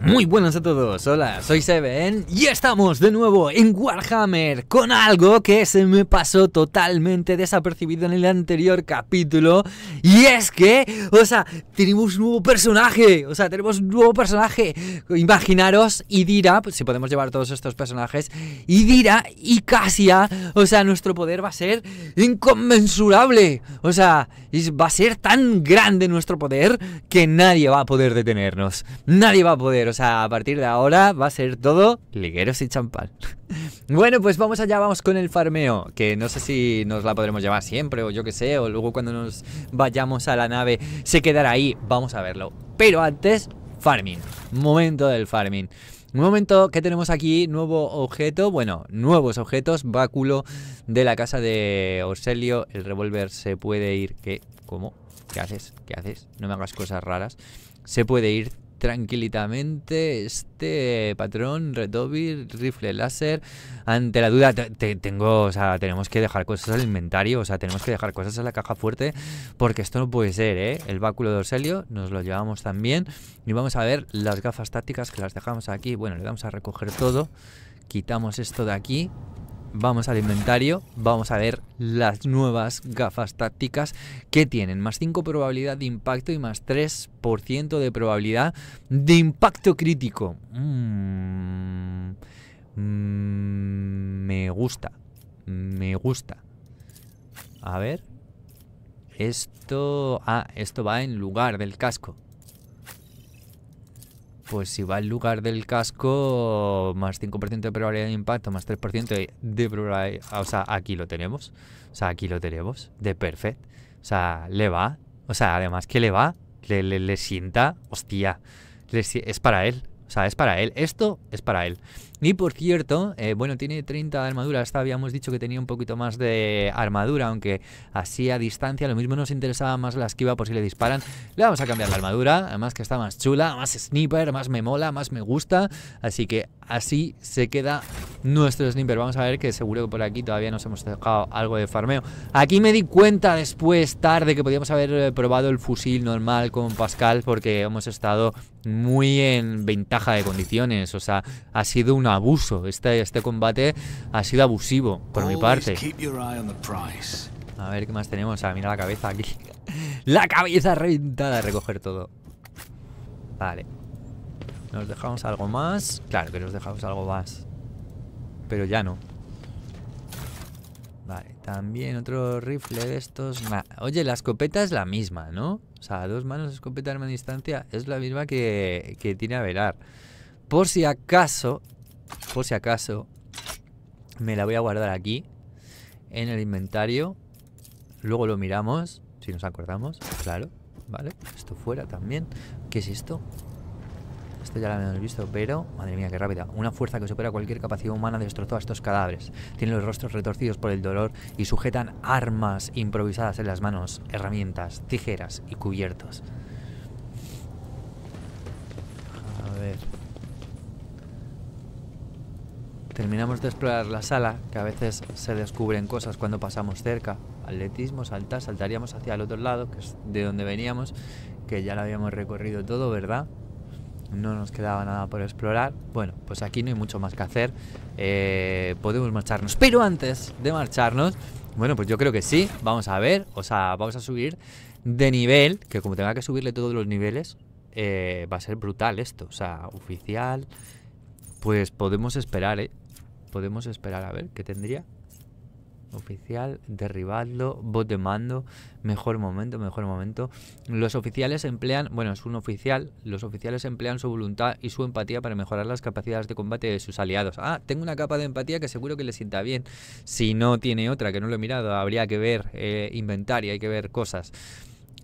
Muy buenas a todos, hola, soy Seven y estamos de nuevo en Warhammer con algo que se me pasó totalmente desapercibido en el anterior capítulo y es que, o sea, tenemos un nuevo personaje, o sea, tenemos un nuevo personaje, imaginaros Idira, pues, si podemos llevar todos estos personajes, Idira y Casia, o sea, nuestro poder va a ser inconmensurable, o sea, va a ser tan grande nuestro poder que nadie va a poder detenernos, nadie va a poder, sea, a partir de ahora va a ser todo ligueros y champán. bueno, pues vamos allá, vamos con el farmeo, que no sé si nos la podremos llevar siempre o yo que sé, o luego cuando nos vayamos a la nave se quedará ahí, vamos a verlo. Pero antes, farming, momento del farming. Un momento que tenemos aquí, nuevo objeto, bueno, nuevos objetos, báculo de la casa de Orselio, el revólver se puede ir, ¿qué? ¿Cómo? ¿Qué haces? ¿Qué haces? No me hagas cosas raras. Se puede ir tranquilitamente este patrón, redoble rifle láser. Ante la duda, te, tengo, o sea, tenemos que dejar cosas al inventario, o sea, tenemos que dejar cosas en la caja fuerte, porque esto no puede ser, ¿eh? El báculo de Oselio. nos lo llevamos también. Y vamos a ver las gafas tácticas que las dejamos aquí. Bueno, le damos a recoger todo. Quitamos esto de aquí. Vamos al inventario, vamos a ver las nuevas gafas tácticas que tienen. Más 5 probabilidad de impacto y más 3% de probabilidad de impacto crítico. Mm, mm, me gusta, me gusta. A ver. Esto... Ah, esto va en lugar del casco pues si va al lugar del casco, más 5% de probabilidad de impacto, más 3% de probabilidad. O sea, aquí lo tenemos. O sea, aquí lo tenemos. De perfect. O sea, le va. O sea, además que le va, le, sienta. Hostia. es para él. O sea, es para él. Esto es para él. Y por cierto, eh, bueno, tiene 30 de armadura. Hasta habíamos dicho que tenía un poquito más de armadura, aunque así a distancia lo mismo nos interesaba más la esquiva por si le disparan. Le vamos a cambiar la armadura, además que está más chula, más sniper, más me mola, más me gusta. Así que así se queda nuestro sniper. Vamos a ver que seguro que por aquí todavía nos hemos dejado algo de farmeo. Aquí me di cuenta después, tarde, que podíamos haber eh, probado el fusil normal con Pascal porque hemos estado muy en ventaja de condiciones. O sea, ha sido una abuso. Este, este combate ha sido abusivo por mi parte. A ver qué más tenemos. Ah, mira la cabeza aquí. la cabeza reventada. Recoger todo. Vale. ¿Nos dejamos algo más? Claro que nos dejamos algo más. Pero ya no. Vale, también otro rifle de estos. Oye, la escopeta es la misma, ¿no? O sea, dos manos, escopeta, arma a distancia. Es la misma que, que tiene a velar. Por si acaso por si acaso, me la voy a guardar aquí, en el inventario. Luego lo miramos, si nos acordamos, claro. Vale, esto fuera también. ¿Qué es esto? Esto ya lo habíamos visto, pero... Madre mía, qué rápida. Una fuerza que supera cualquier capacidad humana destrozó a estos cadáveres. Tienen los rostros retorcidos por el dolor y sujetan armas improvisadas en las manos, herramientas, tijeras y cubiertos. A ver... Terminamos de explorar la sala, que a veces se descubren cosas cuando pasamos cerca. Atletismo, saltar, saltaríamos hacia el otro lado, que es de donde veníamos, que ya lo habíamos recorrido todo, ¿verdad? No nos quedaba nada por explorar. Bueno, pues aquí no hay mucho más que hacer. Eh, podemos marcharnos. Pero antes de marcharnos, bueno, pues yo creo que sí. Vamos a ver, o sea, vamos a subir de nivel, que como tenga que subirle todos los niveles, eh, va a ser brutal esto. O sea, oficial, pues podemos esperar, ¿eh? podemos esperar a ver qué tendría. Oficial, derribadlo, bot de mando, mejor momento, mejor momento. Los oficiales emplean, bueno, es un oficial, los oficiales emplean su voluntad y su empatía para mejorar las capacidades de combate de sus aliados. Ah, tengo una capa de empatía que seguro que le sienta bien. Si no tiene otra, que no lo he mirado, habría que ver eh, inventario, hay que ver cosas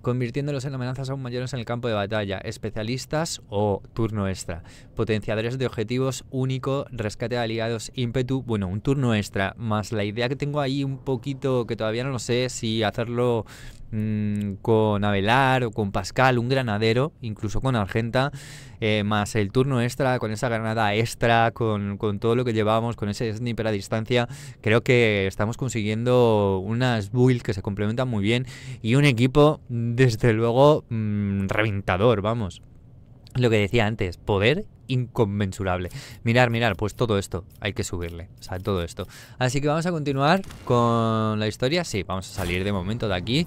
convirtiéndolos en amenazas aún mayores en el campo de batalla, especialistas o turno extra, potenciadores de objetivos único, rescate de aliados, ímpetu, bueno, un turno extra, más la idea que tengo ahí un poquito que todavía no lo sé si hacerlo Mm, con Avelar o con Pascal, un granadero, incluso con Argenta, eh, más el turno extra, con esa granada extra, con, todo lo que llevábamos, con ese sniper a distancia, creo que estamos consiguiendo unas builds que se complementan muy bien y un equipo, desde luego, mm, reventador, vamos. Lo que decía antes, poder inconmensurable. Mirar, mirar, pues todo esto hay que subirle, o sea, todo esto. Así que vamos a continuar con la historia. Sí, vamos a salir de momento de aquí.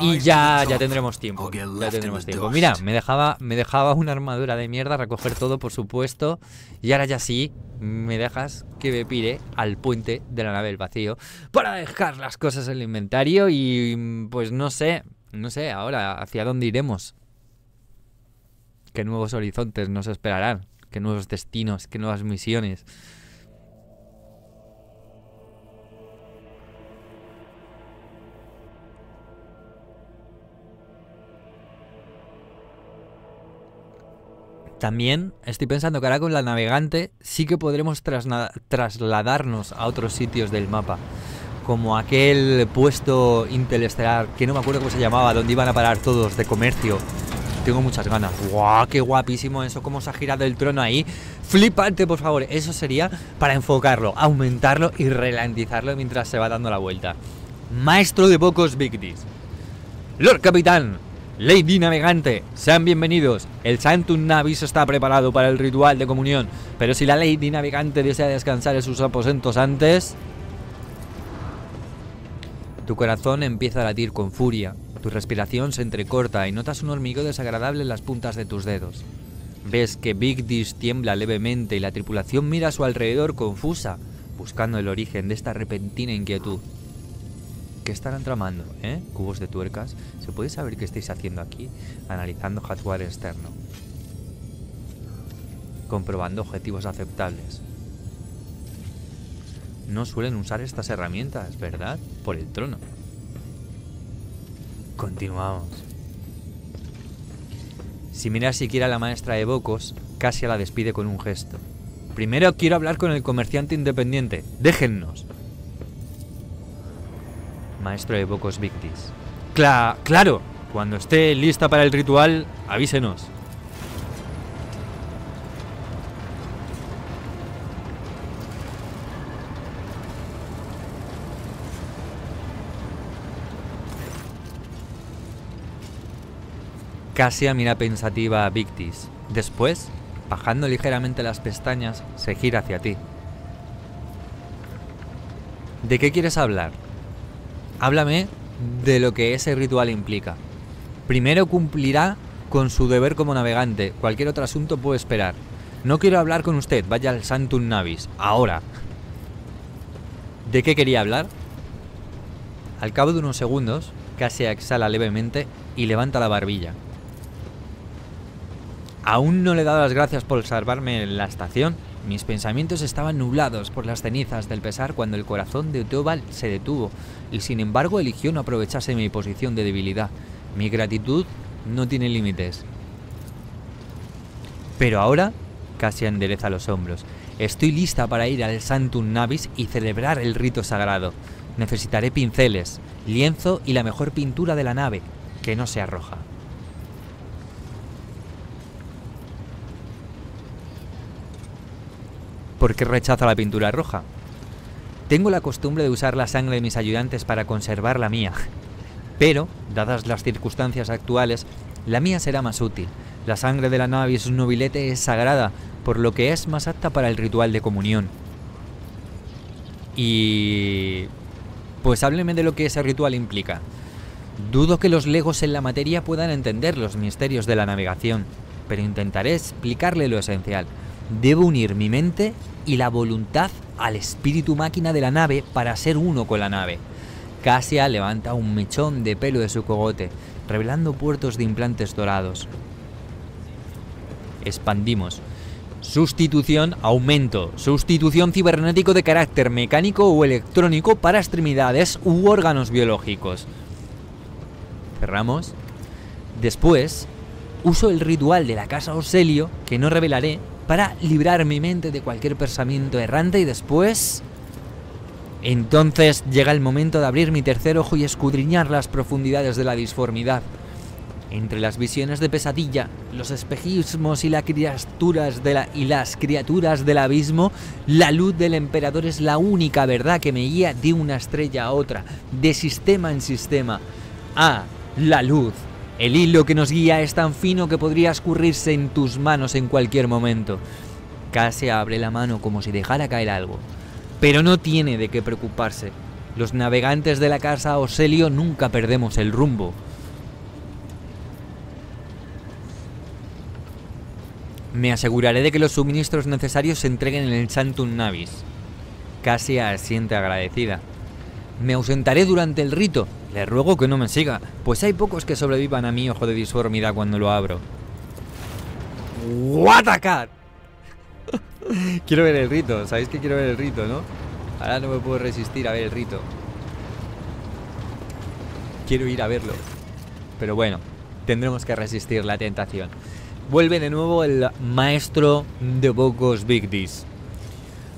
Y ya, ya tendremos tiempo. Ya tendremos tiempo. Mira, me dejaba, me dejaba una armadura de mierda, recoger todo, por supuesto. Y ahora ya sí, me dejas que me pire al puente de la nave del vacío para dejar las cosas en el inventario y pues no sé, no sé ahora hacia dónde iremos. Qué nuevos horizontes nos esperarán, qué nuevos destinos, qué nuevas misiones. También estoy pensando que ahora con la navegante sí que podremos trasladarnos a otros sitios del mapa. Como aquel puesto interestelar, que no me acuerdo cómo se llamaba, donde iban a parar todos de comercio. Tengo muchas ganas. ¡Guau! ¡Qué guapísimo eso! ¿Cómo se ha girado el trono ahí? Flipante, por favor. Eso sería para enfocarlo, aumentarlo y ralentizarlo mientras se va dando la vuelta. Maestro de pocos Big Lord Capitán, Lady Navegante, sean bienvenidos. El Santum Navis está preparado para el ritual de comunión, pero si la Lady Navegante desea descansar en sus aposentos antes... Tu corazón empieza a latir con furia, tu respiración se entrecorta y notas un hormigueo desagradable en las puntas de tus dedos. Ves que Big Dish tiembla levemente y la tripulación mira a su alrededor confusa, buscando el origen de esta repentina inquietud. ¿Qué estarán tramando, eh? Cubos de tuercas. ¿Se puede saber qué estáis haciendo aquí? Analizando hardware externo. Comprobando objetivos aceptables. No suelen usar estas herramientas, ¿verdad? Por el trono. Continuamos. Si mira siquiera a la maestra de Bocos, Casia la despide con un gesto. Primero quiero hablar con el comerciante independiente. Déjennos maestro de Bocos Victis. claro, cuando esté lista para el ritual, avísenos. Casia mira pensativa a Victis. Después, bajando ligeramente las pestañas, se gira hacia ti. ¿De qué quieres hablar? Háblame de lo que ese ritual implica. Primero cumplirá con su deber como navegante. Cualquier otro asunto puede esperar. No quiero hablar con usted. Vaya al Santum Navis. Ahora. ¿De qué quería hablar? Al cabo de unos segundos, casi exhala levemente y levanta la barbilla. Aún no le he dado las gracias por salvarme en la estación. Mis pensamientos estaban nublados por las cenizas del pesar cuando el corazón de Teobald se detuvo, y sin embargo eligió no aprovecharse mi posición de debilidad. Mi gratitud no tiene límites. Pero ahora, casi endereza los hombros. Estoy lista para ir al Santum Navis y celebrar el rito sagrado. Necesitaré pinceles, lienzo y la mejor pintura de la nave, que no sea roja. qué rechaza la pintura roja. Tengo la costumbre de usar la sangre de mis ayudantes para conservar la mía, pero, dadas las circunstancias actuales, la mía será más útil. La sangre de la nave y sus nobilete es sagrada, por lo que es más apta para el ritual de comunión. Y... Pues hábleme de lo que ese ritual implica. Dudo que los legos en la materia puedan entender los misterios de la navegación, pero intentaré explicarle lo esencial. Debo unir mi mente y la voluntad al espíritu máquina de la nave para ser uno con la nave. Cassia levanta un mechón de pelo de su cogote, revelando puertos de implantes dorados. Expandimos. Sustitución, aumento. Sustitución cibernético de carácter mecánico o electrónico para extremidades u órganos biológicos. Cerramos. Después, uso el ritual de la casa Oselio que no revelaré, para librar mi mente de cualquier pensamiento errante y después... Entonces llega el momento de abrir mi tercer ojo y escudriñar las profundidades de la disformidad. Entre las visiones de pesadilla, los espejismos y, las criaturas del abismo, la luz del emperador es la única verdad que me guía de una estrella a otra, de sistema en sistema. A ah, la luz el hilo que nos guía es tan fino que podría escurrirse en tus manos en cualquier momento. casi abre la mano como si dejara caer algo. Pero no tiene de qué preocuparse. Los navegantes de la casa Oselio nunca perdemos el rumbo. Me aseguraré de que los suministros necesarios se entreguen en el Santum Navis. Casia siente agradecida. Me ausentaré durante el rito, le ruego que no me siga, pues hay pocos que sobrevivan a mi ojo de disformidad cuando lo abro. What a cat quiero ver el rito, sabéis que quiero ver el rito, ¿no? Ahora no me puedo resistir a ver el rito. Quiero ir a verlo. Pero bueno, tendremos que resistir la tentación. Vuelve de nuevo el maestro de pocos Big Dis.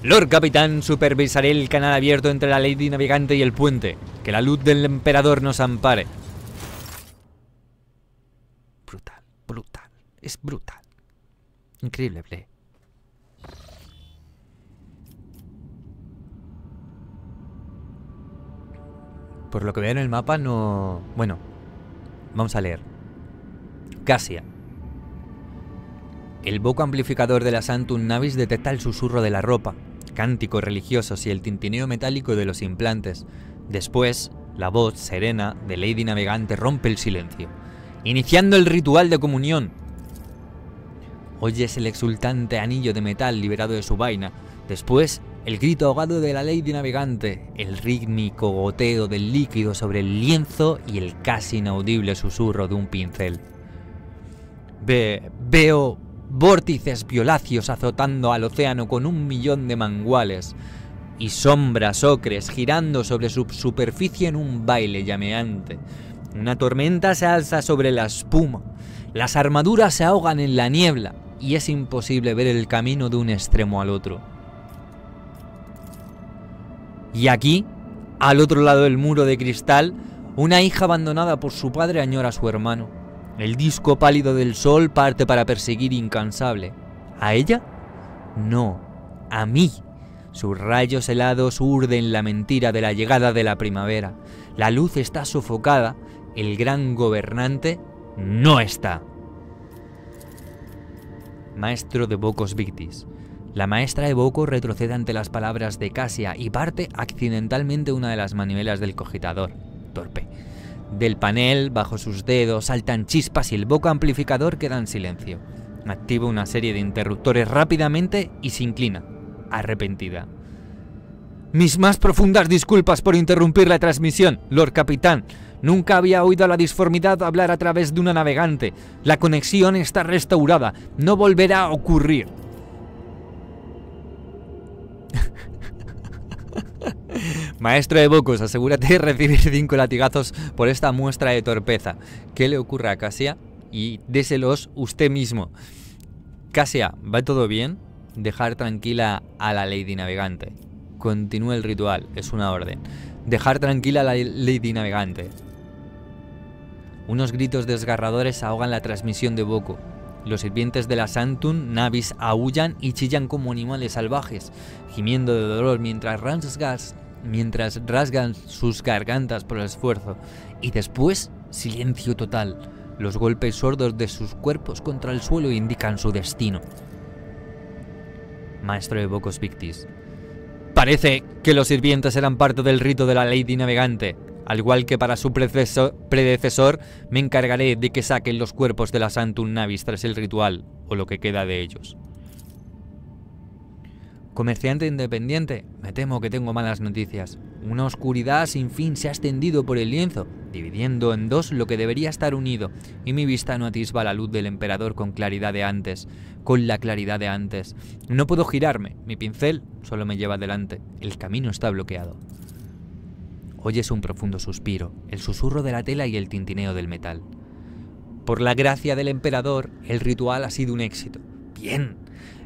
Lord Capitán supervisaré el canal abierto entre la Lady Navegante y el puente. Que la luz del emperador nos ampare. Brutal, brutal, es brutal. Increíble, Por lo que veo en el mapa no... Bueno, vamos a leer. Casia. El boco amplificador de la Santum Navis detecta el susurro de la ropa, cánticos religiosos y el tintineo metálico de los implantes. Después, la voz serena de Lady Navegante rompe el silencio, iniciando el ritual de comunión. Oyes el exultante anillo de metal liberado de su vaina. Después, el grito ahogado de la Lady Navegante, el rítmico goteo del líquido sobre el lienzo y el casi inaudible susurro de un pincel. Ve, veo vórtices violáceos azotando al océano con un millón de manguales, y sombras ocres girando sobre su superficie en un baile llameante. Una tormenta se alza sobre la espuma, las armaduras se ahogan en la niebla, y es imposible ver el camino de un extremo al otro. Y aquí, al otro lado del muro de cristal, una hija abandonada por su padre añora a su hermano. El disco pálido del sol parte para perseguir incansable. ¿A ella? No, a mí. Sus rayos helados urden la mentira de la llegada de la primavera. La luz está sofocada, el gran gobernante no está. Maestro de Bocos Victis. La maestra de Boco retrocede ante las palabras de Casia y parte accidentalmente una de las manivelas del cogitador. Torpe. Del panel, bajo sus dedos, saltan chispas y el boca amplificador queda en silencio. Activa una serie de interruptores rápidamente y se inclina, arrepentida. Mis más profundas disculpas por interrumpir la transmisión, Lord Capitán. Nunca había oído a la disformidad hablar a través de una navegante. La conexión está restaurada. No volverá a ocurrir. Maestro de Bocos, asegúrate de recibir cinco latigazos por esta muestra de torpeza. ¿Qué le ocurre a Casia? Y déselos usted mismo. Casia, ¿va todo bien? Dejar tranquila a la Lady Navegante. Continúe el ritual, es una orden. Dejar tranquila a la Lady Navegante. Unos gritos desgarradores ahogan la transmisión de Boco. Los sirvientes de la Santun, Navis, aullan y chillan como animales salvajes, gimiendo de dolor mientras Ransgas mientras rasgan sus gargantas por el esfuerzo, y después silencio total. Los golpes sordos de sus cuerpos contra el suelo indican su destino. Maestro de Bocos Victis. Parece que los sirvientes eran parte del rito de la Lady Navegante. Al igual que para su predecesor, me encargaré de que saquen los cuerpos de la Santum Navis tras el ritual, o lo que queda de ellos. Comerciante independiente, me temo que tengo malas noticias. Una oscuridad sin fin se ha extendido por el lienzo, dividiendo en dos lo que debería estar unido, y mi vista no atisba la luz del emperador con claridad de antes, con la claridad de antes. No puedo girarme, mi pincel solo me lleva adelante, el camino está bloqueado. Oyes un profundo suspiro, el susurro de la tela y el tintineo del metal. Por la gracia del emperador, el ritual ha sido un éxito. Bien,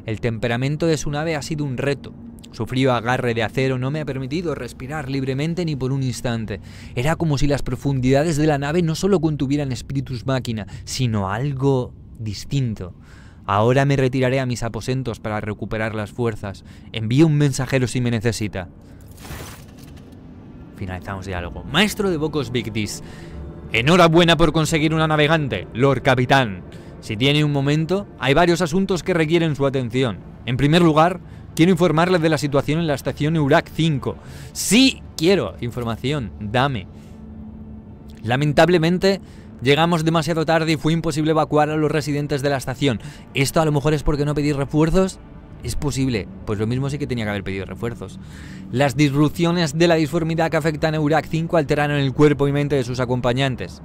el temperamento de su nave ha sido un reto. Su frío agarre de acero no me ha permitido respirar libremente ni por un instante. Era como si las profundidades de la nave no solo contuvieran espíritus máquina, sino algo distinto. Ahora me retiraré a mis aposentos para recuperar las fuerzas. Envíe un mensajero si me necesita. Finalizamos diálogo. Maestro de Bocos Victis, Enhorabuena por conseguir una navegante, Lord Capitán. Si tiene un momento, hay varios asuntos que requieren su atención. En primer lugar, quiero informarles de la situación en la estación Eurac 5. Sí, quiero información, dame. Lamentablemente, Llegamos demasiado tarde y fue imposible evacuar a los residentes de la estación. ¿Esto a lo mejor es porque no pedí refuerzos? Es posible, pues lo mismo sí que tenía que haber pedido refuerzos. Las disrupciones de la disformidad que afectan a Eurac 5 alteraron el cuerpo y mente de sus acompañantes.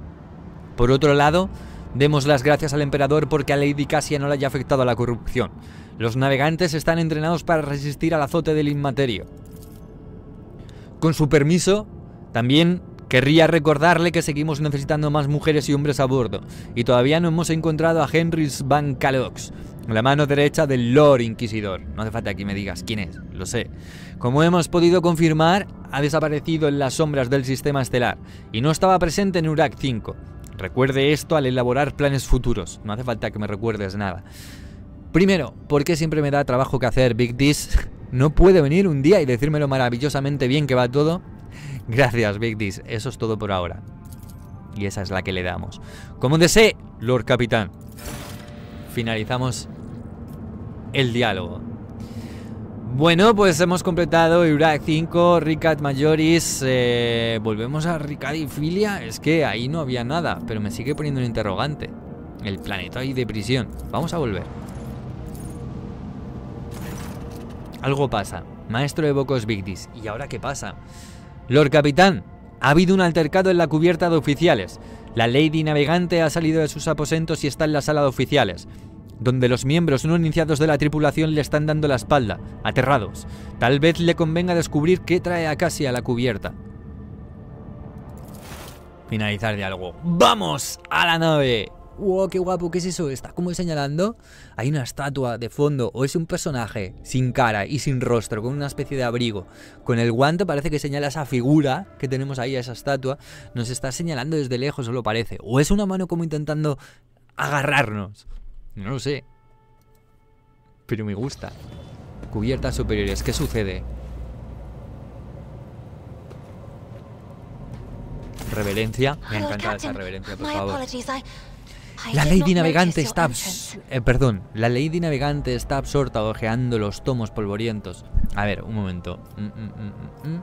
Por otro lado, Demos las gracias al emperador porque a Lady Cassia no le haya afectado la corrupción. Los navegantes están entrenados para resistir al azote del inmaterio. Con su permiso, también querría recordarle que seguimos necesitando más mujeres y hombres a bordo, y todavía no hemos encontrado a Henry Van Calox, la mano derecha del Lord Inquisidor. No hace falta que me digas quién es, lo sé. Como hemos podido confirmar, ha desaparecido en las sombras del sistema estelar y no estaba presente en Urak 5. Recuerde esto al elaborar planes futuros. No hace falta que me recuerdes nada. Primero, ¿por qué siempre me da trabajo que hacer Big Dis? ¿No puede venir un día y decírmelo maravillosamente bien que va todo? Gracias, Big Dis. Eso es todo por ahora. Y esa es la que le damos. Como desee, Lord Capitán. Finalizamos el diálogo. Bueno, pues hemos completado Irak 5, Ricat Majoris, eh, volvemos a Ricat y Filia, es que ahí no había nada, pero me sigue poniendo un interrogante. El planeta ahí de prisión, vamos a volver. Algo pasa, maestro de Bocos Victis, ¿y ahora qué pasa? Lord Capitán, ha habido un altercado en la cubierta de oficiales. La Lady Navegante ha salido de sus aposentos y está en la sala de oficiales donde los miembros no iniciados de la tripulación le están dando la espalda, aterrados. Tal vez le convenga descubrir qué trae a casi a la cubierta. Finalizar de algo. ¡Vamos a la nave! ¡Wow, qué guapo! ¿Qué es eso? ¿Está como señalando? Hay una estatua de fondo, o es un personaje sin cara y sin rostro, con una especie de abrigo. Con el guante parece que señala esa figura que tenemos ahí, esa estatua. Nos está señalando desde lejos, o lo parece. O es una mano como intentando agarrarnos. No lo sé. Pero me gusta. Cubiertas superiores, ¿qué sucede? Reverencia. Me encanta esa reverencia, por favor. La Lady Navegante está... Eh, perdón, la Lady Navegante está absorta ojeando los tomos polvorientos. A ver, un momento. Mm, mm, mm,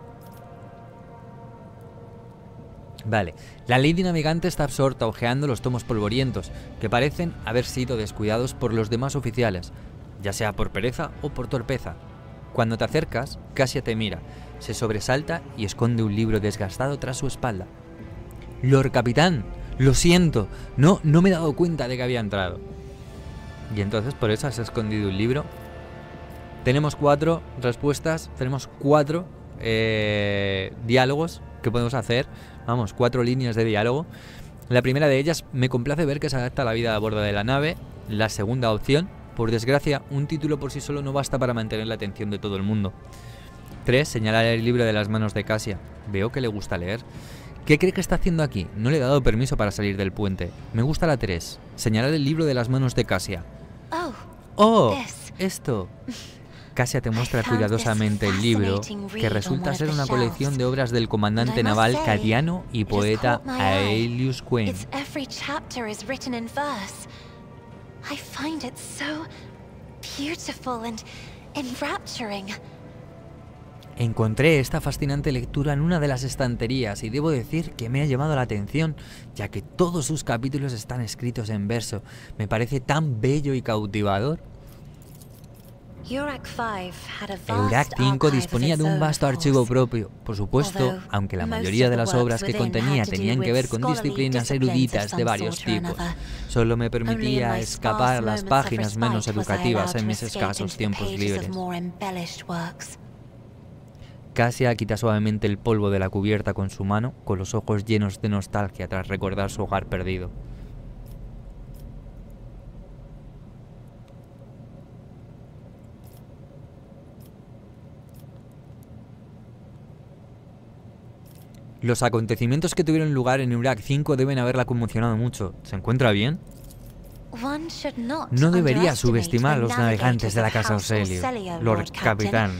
Vale, la lady de navegante está absorta ojeando los tomos polvorientos, que parecen haber sido descuidados por los demás oficiales, ya sea por pereza o por torpeza. Cuando te acercas, casi te mira, se sobresalta y esconde un libro desgastado tras su espalda. Lord Capitán, lo siento, no, no me he dado cuenta de que había entrado. Y entonces por eso has escondido un libro. Tenemos cuatro respuestas, tenemos cuatro eh, diálogos que podemos hacer vamos, cuatro líneas de diálogo. La primera de ellas, me complace ver que se adapta a la vida a bordo de la nave. La segunda opción, por desgracia, un título por sí solo no basta para mantener la atención de todo el mundo. 3. Señalar el libro de las manos de Casia. Veo que le gusta leer. ¿Qué cree que está haciendo aquí? No le he dado permiso para salir del puente. Me gusta la 3. Señalar el libro de las manos de Casia. Oh, oh esto. Casia te muestra cuidadosamente el libro, que resulta ser una colección de obras del comandante naval Cadiano y poeta Aelius Quinn. Encontré esta fascinante lectura en una de las estanterías y debo decir que me ha llamado la atención, ya que todos sus capítulos están escritos en verso. Me parece tan bello y cautivador. Eurac 5 disponía de un vasto archivo propio. Por supuesto, aunque la mayoría de las obras que contenía tenían que ver con disciplinas eruditas de varios tipos, solo me permitía escapar a las páginas menos educativas en mis escasos tiempos libres. Cassia quita suavemente el polvo de la cubierta con su mano, con los ojos llenos de nostalgia tras recordar su hogar perdido. Los acontecimientos que tuvieron lugar en Urak 5 deben haberla conmocionado mucho. ¿Se encuentra bien? No debería subestimar a los navegantes de la Casa Oselio, Lord Capitán.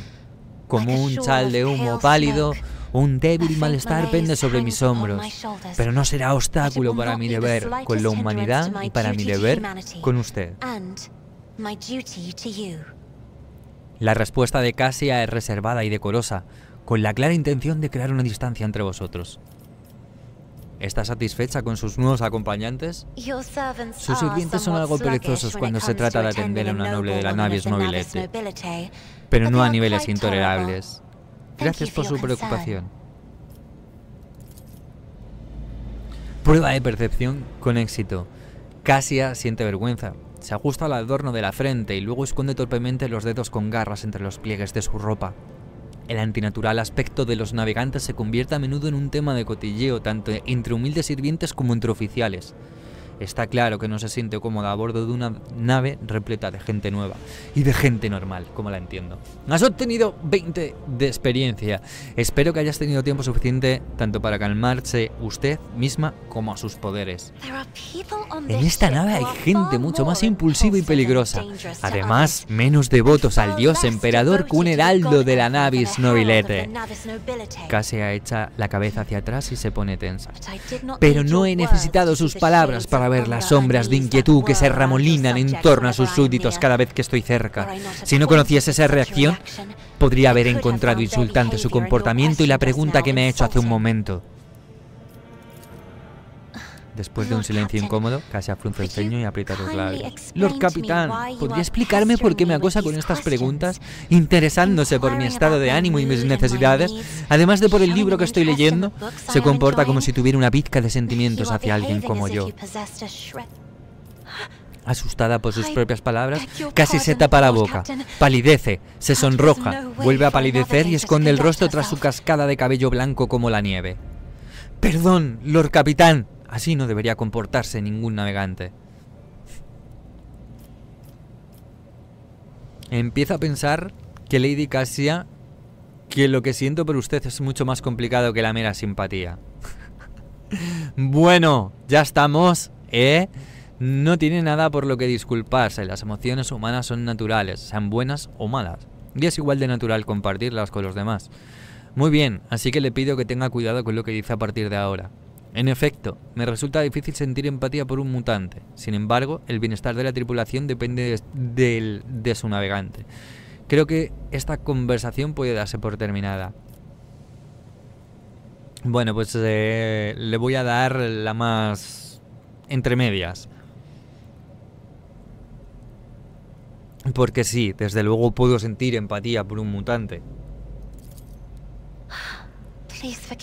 Como un chal de humo pálido, un débil malestar pende sobre mis hombros, pero no será obstáculo para mi deber con la humanidad y para mi deber con usted. La respuesta de Cassia es reservada y decorosa, con la clara intención de crear una distancia entre vosotros. ¿Está satisfecha con sus nuevos acompañantes? Sus sirvientes son algo perezosos cuando se trata de atender a una noble de la Navis nobilete, pero no a niveles intolerables. Gracias por su preocupación. Prueba de percepción con éxito. Cassia siente vergüenza. Se ajusta al adorno de la frente y luego esconde torpemente los dedos con garras entre los pliegues de su ropa. El antinatural aspecto de los navegantes se convierte a menudo en un tema de cotilleo tanto entre humildes sirvientes como entre oficiales. Está claro que no se siente cómoda a bordo de una nave repleta de gente nueva y de gente normal, como la entiendo. Has obtenido 20 de experiencia. Espero que hayas tenido tiempo suficiente tanto para calmarse usted misma como a sus poderes. En esta nave hay gente mucho más impulsiva y peligrosa. Además, menos devotos al dios emperador que un heraldo de la navis nobilete. Casi ha la cabeza hacia atrás y se pone tensa. Pero no he necesitado sus palabras para ver las sombras de inquietud que se ramolinan en torno a sus súbditos cada vez que estoy cerca. Si no conociese esa reacción, podría haber encontrado insultante su comportamiento y la pregunta que me ha hecho hace un momento después de un silencio incómodo, casi frunce el ceño y aprieta los labios. Lord Capitán, ¿podría explicarme por qué me acosa con estas preguntas, interesándose por mi estado de ánimo y mis necesidades, además de por el libro que estoy leyendo? Se comporta como si tuviera una pizca de sentimientos hacia alguien como yo. Asustada por sus propias palabras, casi se tapa la boca, palidece, se sonroja, vuelve a palidecer y esconde el rostro tras su cascada de cabello blanco como la nieve. Perdón, Lord Capitán, Así no debería comportarse ningún navegante. Empieza a pensar que Lady Cassia, que lo que siento por usted es mucho más complicado que la mera simpatía. bueno, ya estamos, ¿eh? No tiene nada por lo que disculparse, las emociones humanas son naturales, sean buenas o malas, y es igual de natural compartirlas con los demás. Muy bien, así que le pido que tenga cuidado con lo que dice a partir de ahora. En efecto, me resulta difícil sentir empatía por un mutante. Sin embargo, el bienestar de la tripulación depende de, su navegante. Creo que esta conversación puede darse por terminada. Bueno, pues eh, le voy a dar la más entre medias. Porque sí, desde luego puedo sentir empatía por un mutante.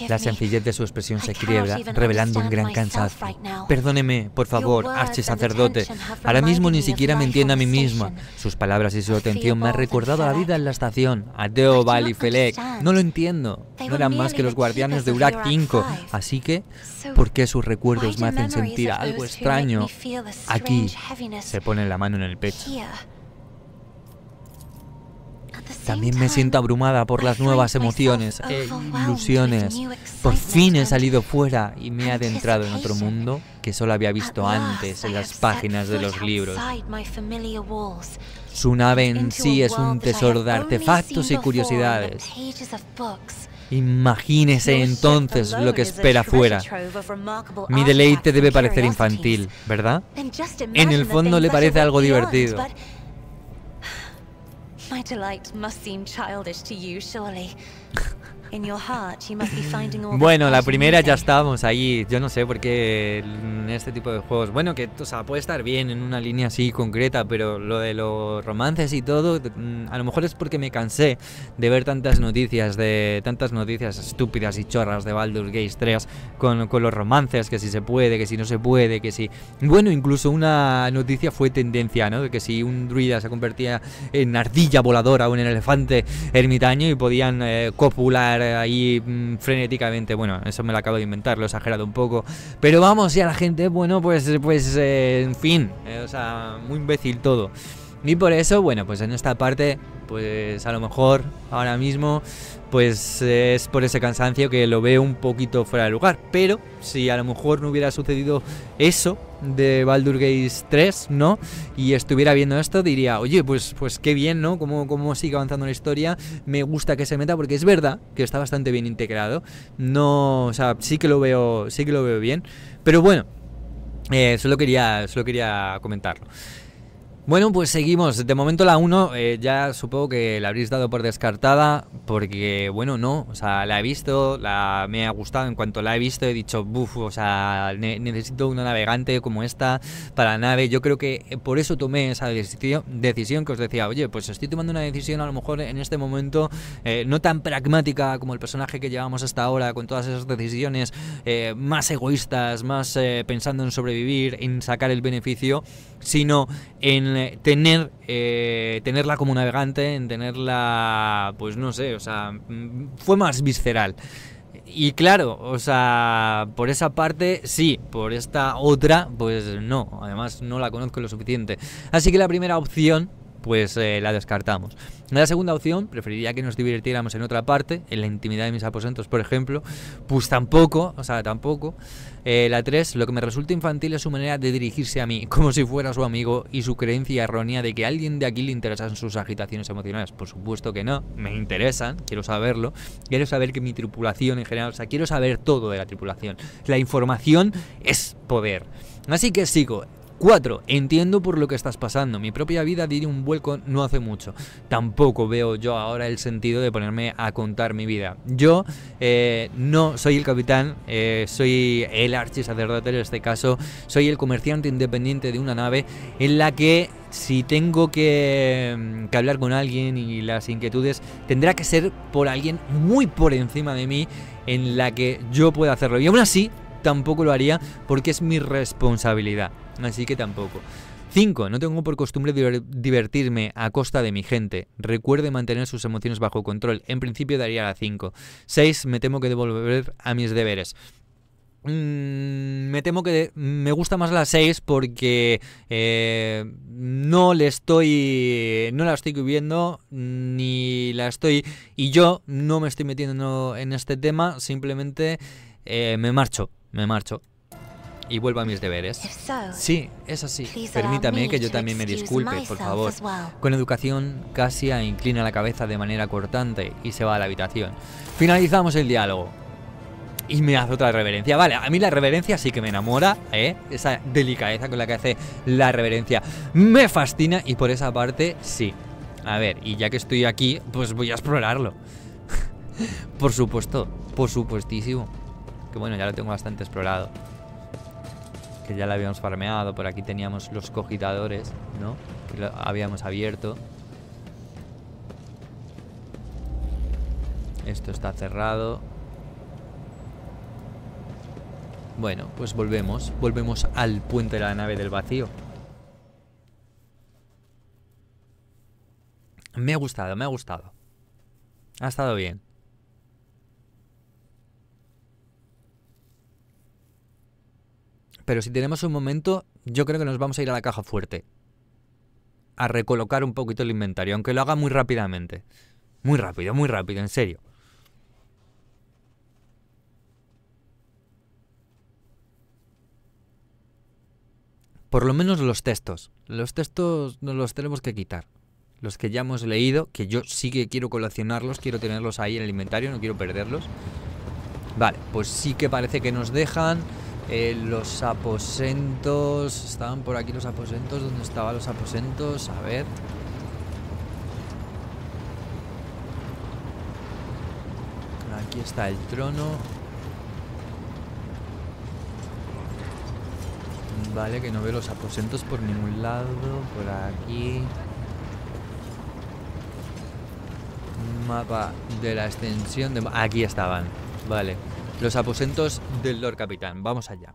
La sencillez de su expresión se quiebra, revelando un gran cansancio. Perdóneme, por favor, sacerdote. Ahora mismo ni siquiera me entiendo a mí misma. Sus palabras y su atención me han recordado la vida en la estación. Adeo Bali, Felek. No lo entiendo. No eran más que los guardianes de Urak 5. Así que, ¿por qué sus recuerdos me hacen sentir algo extraño? Aquí se pone la mano en el pecho. También me siento abrumada por las nuevas emociones e ilusiones. Por fin he salido fuera y me he adentrado en otro mundo que solo había visto antes en las páginas de los libros. Su nave en sí es un tesoro de artefactos y curiosidades. Imagínese entonces lo que espera fuera. Mi deleite debe parecer infantil, ¿verdad? En el fondo le parece algo divertido, My delight must seem childish to you, surely. bueno, la primera ya estábamos ahí. Yo no sé por qué en este tipo de juegos. Bueno, que o sea, puede estar bien en una línea así concreta, pero lo de los romances y todo, mm, a lo mejor es porque me cansé de ver tantas noticias de tantas noticias estúpidas y chorras de Baldur's Gate 3 con, los romances, que si se puede, que si no se puede, que si. Bueno, incluso una noticia fue tendencia, ¿no? De que si un druida se convertía en ardilla voladora o en elefante ermitaño y podían eh, copular eh, ahí mm, frenéticamente. Bueno, eso me lo acabo de inventar, lo he exagerado un poco. Pero vamos, ya la gente, bueno, pues, pues eh, en fin, eh, o sea, muy imbécil todo. Y por eso, bueno, pues en esta parte, pues a lo mejor ahora mismo pues es por ese cansancio que lo veo un poquito fuera de lugar. Pero si a lo mejor no hubiera sucedido eso de Baldur Gate 3, ¿no? Y estuviera viendo esto, diría, oye, pues, pues qué bien, ¿no? Cómo, cómo sigue avanzando la historia, me gusta que se meta, porque es verdad que está bastante bien integrado. No, o sea, sí que lo veo, sí que lo veo bien. Pero bueno, eh, quería, solo quería comentarlo. Bueno, pues seguimos. De momento la 1 eh, ya supongo que la habréis dado por descartada porque, bueno, no. O sea, la he visto, la, me ha gustado. En cuanto la he visto he dicho, buf, o sea, necesito una navegante como esta para la nave. Yo creo que eh, por eso tomé esa decisión, que os decía, oye, pues estoy tomando una decisión a lo mejor en este momento eh, no tan pragmática como el personaje que llevamos hasta ahora, con todas esas decisiones más egoístas, más pensando en sobrevivir, en sacar el beneficio, sino en tener, eh, tenerla como navegante, en tenerla, pues no sé, o sea, mm, fue más visceral. Y claro, o sea, por esa parte sí, por esta otra, pues no, además no la conozco lo suficiente. Así que la primera opción pues eh, la descartamos. La segunda opción, preferiría que nos divirtiéramos en otra parte, en la intimidad de mis aposentos, por ejemplo, pues tampoco, o sea, tampoco. Eh, la tres, lo que me resulta infantil es su manera de dirigirse a mí, como si fuera su amigo, y su creencia errónea de que a alguien de aquí le interesan sus agitaciones emocionales. Por supuesto que no, me interesan, quiero saberlo, quiero saber que mi tripulación en general, o sea, quiero saber todo de la tripulación. La información es poder. Así que sigo, 4. Entiendo por lo que estás pasando. Mi propia vida di un vuelco no hace mucho. Tampoco veo yo ahora el sentido de ponerme a contar mi vida. Yo eh, no soy el capitán, eh, soy el archisacerdote en este caso, soy el comerciante independiente de una nave en la que si tengo que, mm, que, hablar con alguien y las inquietudes, tendrá que ser por alguien muy por encima de mí en la que yo pueda hacerlo. Y aún así, tampoco lo haría porque es mi responsabilidad. Así que tampoco. 5. No tengo por costumbre divertirme a costa de mi gente. Recuerde mantener sus emociones bajo control. En principio daría la 5. 6. Me temo que devolver a mis deberes. Mm, me temo que me gusta más la 6 porque eh, no le estoy no la estoy cubriendo ni la estoy y yo no me estoy metiendo en este tema simplemente eh, me marcho me marcho y vuelvo a mis deberes. Sí, es así. Permítame que yo también me disculpe, por favor. Con educación, Cassia inclina la cabeza de manera cortante y se va a la habitación. Finalizamos el diálogo. Y me hace otra reverencia. Vale, a mí la reverencia sí que me enamora, ¿eh? Esa delicadeza con la que hace la reverencia. Me fascina y por esa parte sí. A ver, y ya que estoy aquí, pues voy a explorarlo. por supuesto, por supuestísimo. Que bueno, ya lo tengo bastante explorado que ya la habíamos farmeado. Por aquí teníamos los cogitadores, ¿no? Que lo habíamos abierto. Esto está cerrado. Bueno, pues volvemos. Volvemos al puente de la nave del vacío. Me ha gustado, me ha gustado. Ha estado bien. Pero si tenemos un momento, yo creo que nos vamos a ir a la caja fuerte. A recolocar un poquito el inventario, aunque lo haga muy rápidamente. Muy rápido, muy rápido, en serio. Por lo menos los textos. Los textos nos los tenemos que quitar. Los que ya hemos leído, que yo sí que quiero coleccionarlos, quiero tenerlos ahí en el inventario, no quiero perderlos. Vale, pues sí que parece que nos dejan eh, los aposentos. Estaban por aquí los aposentos. ¿Dónde estaban los aposentos? A ver. Aquí está el trono. Vale, que no veo los aposentos por ningún lado. Por aquí. Mapa de la extensión de... Aquí estaban. Vale. Los aposentos del Lord Capitán. Vamos allá.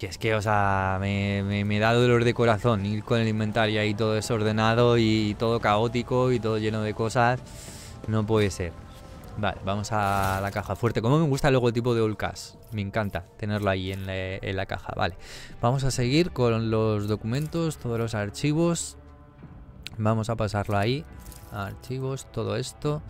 Que es que, o sea, me, da dolor de corazón ir con el inventario ahí todo desordenado y todo caótico y todo lleno de cosas. No puede ser. Vale, vamos a la caja fuerte. Como me gusta el logotipo de Ulcas. Me encanta tenerlo ahí en la caja. Vale, vamos a seguir con los documentos, todos los archivos. Vamos a pasarlo ahí archivos, todo esto.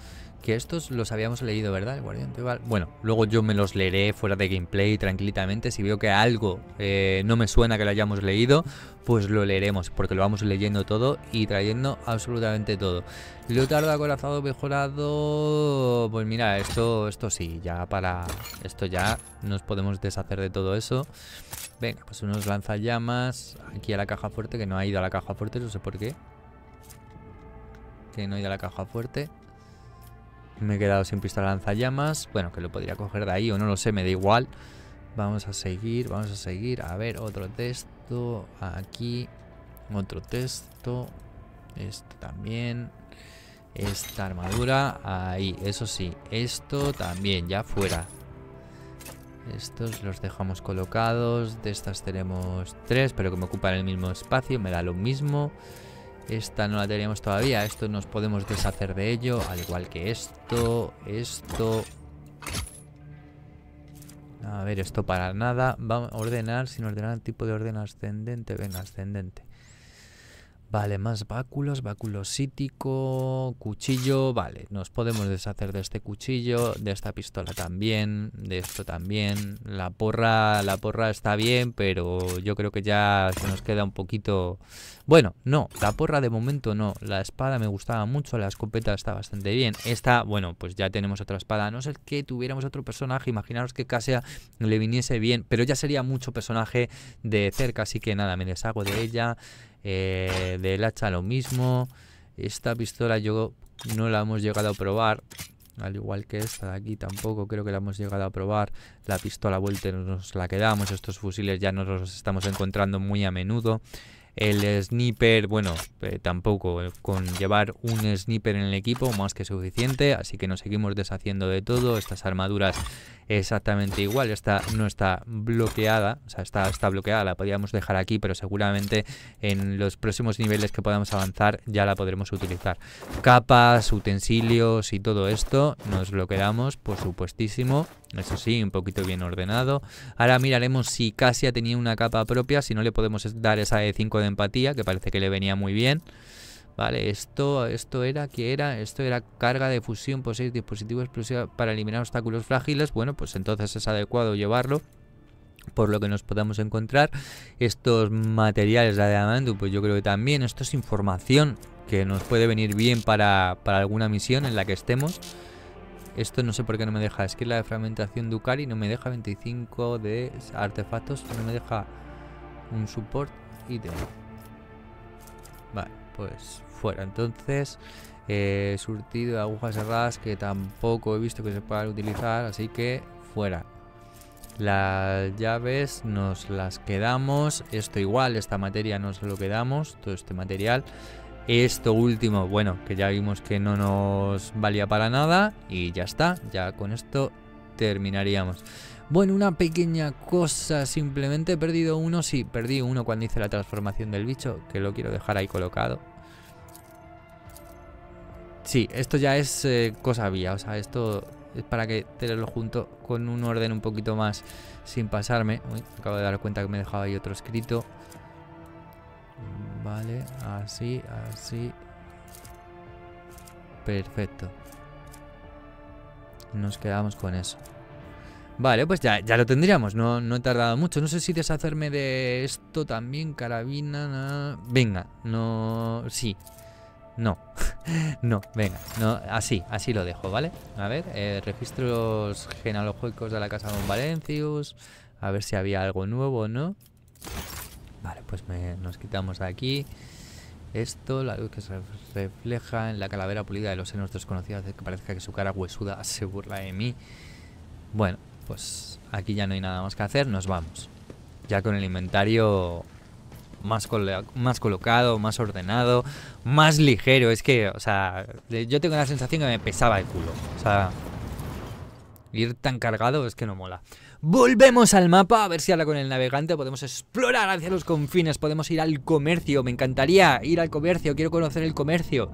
Que estos los habíamos leído, ¿verdad? El Guardián Val. Bueno, luego yo me los leeré fuera de gameplay tranquilamente. Si veo que algo eh, no me suena que lo hayamos leído, pues lo leeremos, porque lo vamos leyendo todo y trayendo absolutamente todo. Leotardo acorazado mejorado. Pues mira, esto, esto sí, ya para. Esto ya nos podemos deshacer de todo eso. Venga, pues unos lanzallamas. Aquí a la caja fuerte, que no ha ido a la caja fuerte, no sé por qué que no ir a la caja fuerte. Me he quedado sin pistola lanzallamas. Bueno, que lo podría coger de ahí o no lo sé, me da igual. Vamos a seguir, vamos a seguir. A ver, otro texto. Aquí, otro texto. Esto también. Esta armadura. Ahí, eso sí. Esto también, ya fuera. Estos los dejamos colocados. De estas tenemos tres, pero que me ocupan el mismo espacio. Me da lo mismo. Esta no la tenemos todavía. Esto nos podemos deshacer de ello. Al igual que esto, esto... A ver, esto para nada. Vamos a ordenar, sin ordenar, tipo de orden ascendente. Venga, ascendente. Vale, más báculos, báculo sítico. cuchillo, vale, nos podemos deshacer de este cuchillo, de esta pistola también, de esto también, la porra, la porra está bien, pero yo creo que ya se nos queda un poquito bueno, no, la porra de momento no. La espada me gustaba mucho, la escopeta está bastante bien. Esta, bueno, pues ya tenemos otra espada. no sé que tuviéramos otro personaje, imaginaros que Casia le viniese bien, pero ya sería mucho personaje de cerca, así que nada, me deshago de ella. Eh, del hacha lo mismo. Esta pistola yo no la hemos llegado a probar. Al igual que esta de aquí tampoco creo que la hemos llegado a probar. La pistola vuelta nos la quedamos. Estos fusiles ya nos los estamos encontrando muy a menudo. El sniper, bueno, eh, tampoco. Eh, con llevar un sniper en el equipo, más que suficiente. Así que nos seguimos deshaciendo de todo. Estas armaduras exactamente igual. Esta no está bloqueada, o sea, está, está bloqueada, la podríamos dejar aquí, pero seguramente en los próximos niveles que podamos avanzar ya la podremos utilizar. Capas, utensilios y todo esto nos bloqueamos, por supuestísimo. Eso sí, un poquito bien ordenado. Ahora miraremos si Cassia tenía una capa propia, si no le podemos dar esa de 5 de empatía, que parece que le venía muy bien. Vale, esto, esto era, ¿qué era? Esto era carga de fusión, seis dispositivos explosivos para eliminar obstáculos frágiles. Bueno, pues entonces es adecuado llevarlo por lo que nos podamos encontrar. Estos materiales de adamantium, pues yo creo que también. Esto es información que nos puede venir bien para, alguna misión en la que estemos. Esto no sé por qué no me deja. Es que la de fragmentación Ducari no me deja 25 de artefactos. No me deja un support ítem. Vale, pues fuera. Entonces, eh, he surtido de agujas cerradas que tampoco he visto que se puedan utilizar, así que fuera. Las llaves nos las quedamos, esto igual, esta materia nos lo quedamos, todo este material. Esto último, bueno, que ya vimos que no nos valía para nada y ya está, ya con esto terminaríamos. Bueno, una pequeña cosa, simplemente he perdido uno, sí, perdí uno cuando hice la transformación del bicho, que lo quiero dejar ahí colocado, Sí, esto ya es eh, cosa vía, o sea, esto es para que tenerlo junto con un orden un poquito más sin pasarme. acabo de dar cuenta que me he dejado ahí otro escrito. Mm, vale, así, así. Perfecto. Nos quedamos con eso. Vale, pues ya, lo tendríamos, no, he tardado mucho. No sé si deshacerme de esto también, carabina... Venga, no... Sí, no, no, venga, no, así, así lo dejo, ¿vale? A ver, eh, registros genealógicos de la casa de Valencius, a ver si había algo nuevo o no. Vale, pues nos quitamos aquí. Esto, la luz que se refleja en la calavera pulida de los senos desconocidos hace que parezca que su cara huesuda se burla de mí. Bueno, pues aquí ya no hay nada más que hacer, nos vamos. Ya con el inventario más, colocado, más ordenado, más ligero. Es que, o sea, yo tengo la sensación que me pesaba el culo. O sea, ir tan cargado es que no mola. Volvemos al mapa, a ver si habla con el navegante podemos explorar hacia los confines, podemos ir al comercio, me encantaría ir al comercio, quiero conocer el comercio,